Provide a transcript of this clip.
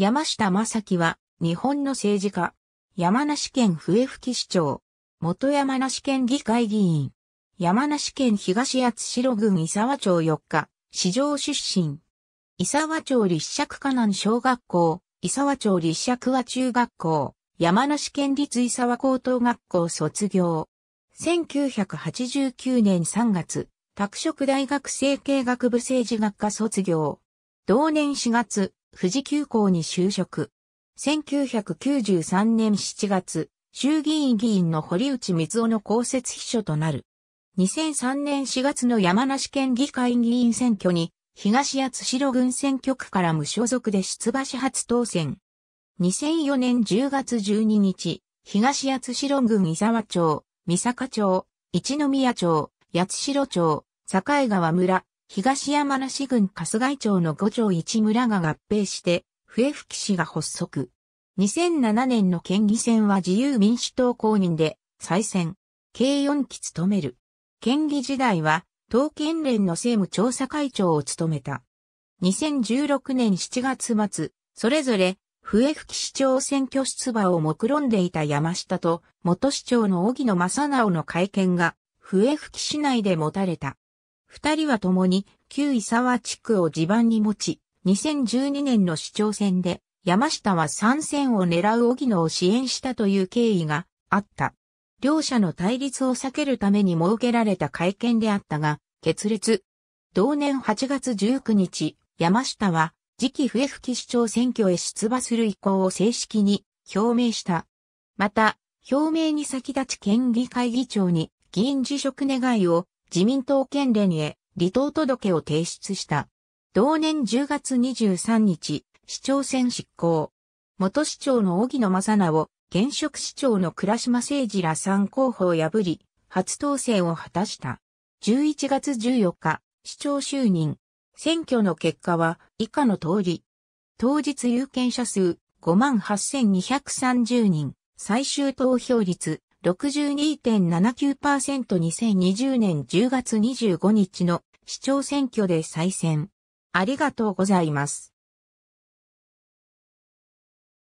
山下正樹は、日本の政治家。山梨県笛吹市長。元山梨県議会議員。山梨県東八代郡伊沢町4日、市場出身。伊沢町立尺河南小学校、伊沢町立尺和中学校、山梨県立伊沢高等学校卒業。1989年3月、拓殖大学生系学部政治学科卒業。同年4月、富士急行に就職。1993年7月、衆議院議員の堀内光雄の公設秘書となる。2003年4月の山梨県議会議員選挙に、東八代郡選挙区から無所属で出馬し初当選。2004年10月12日、東八代郡伊沢町、三坂町、一宮町、八代町、境川村、東山梨郡春日井町の五条一村が合併して、笛吹市が発足。2007年の県議選は自由民主党公認で、再選。計4期務める。県議時代は、東県連の政務調査会長を務めた。2016年7月末、それぞれ、笛吹市長選挙出馬を目論んでいた山下と、元市長の荻野正直の会見が、笛吹市内で持たれた。二人は共に旧伊沢地区を地盤に持ち、2012年の市長選で山下は参戦を狙う荻野を支援したという経緯があった。両者の対立を避けるために設けられた会見であったが、決裂。同年8月19日、山下は次期笛吹市長選挙へ出馬する意向を正式に表明した。また、表明に先立ち県議会議長に議員辞職願を自民党県連へ離党届を提出した。同年10月23日、市長選執行。元市長の荻野正を、現職市長の倉島誠二ら3候補を破り、初当選を果たした。11月14日、市長就任。選挙の結果は以下の通り。当日有権者数58,230人、最終投票率 62.79%2020 年10月25日の市長選挙で再選。ありがとうございます。